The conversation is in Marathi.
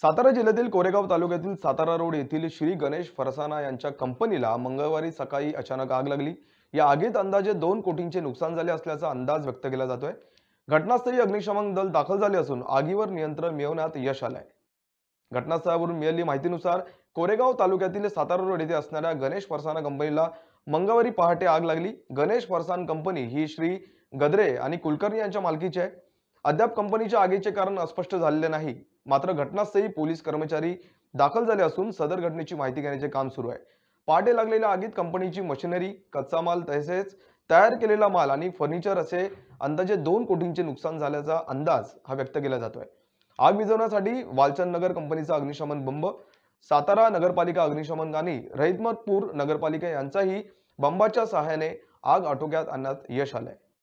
सातारा जिल्ह्यातील कोरेगाव तालुक्यातील सातारा रोड येथील श्री गणेश फरसाना यांच्या कंपनीला मंगळवारी सकाळी अचानक आग लागली या आगीत अंदाजे दोन कोटींचे नुकसान झाले असल्याचा अंदाज व्यक्त केला जातोय घटनास्थळी अग्निशमन दल दाखल झाले असून आगीवर नियंत्रण मिळवण्यात यश आलंय घटनास्थळावरून मिळाली माहितीनुसार कोरेगाव तालुक्यातील सातारा रोड येथे असणाऱ्या गणेश फरसाना कंपनीला मंगळवारी पहाटे आग लागली गणेश फरसान कंपनी ही श्री गद्रे आणि कुलकर्णी यांच्या मालकीची आहे अद्याप कंपनीच्या आगीचे कारण अस्पष्ट झालेले नाही मात्र घटनास्थळी पोलीस कर्मचारी दाखल झाले असून सदर घटनेची माहिती घेण्याचे काम सुरू आहे पहाटे लागलेल्या आगीत कंपनीची मशिनरी कच्चा माल तसेच तयार केलेला माल आणि फर्निचर असे अंदाजे दोन कोटींचे नुकसान झाल्याचा अंदाज हा व्यक्त केला जातोय आग विझवण्यासाठी वालचंद नगर कंपनीचा अग्निशमन बंब सातारा नगरपालिका अग्निशमन आणि रहितमतपूर नगरपालिका यांचाही बंबाच्या सहाय्याने आग आटोक्यात आणण्यात यश आहे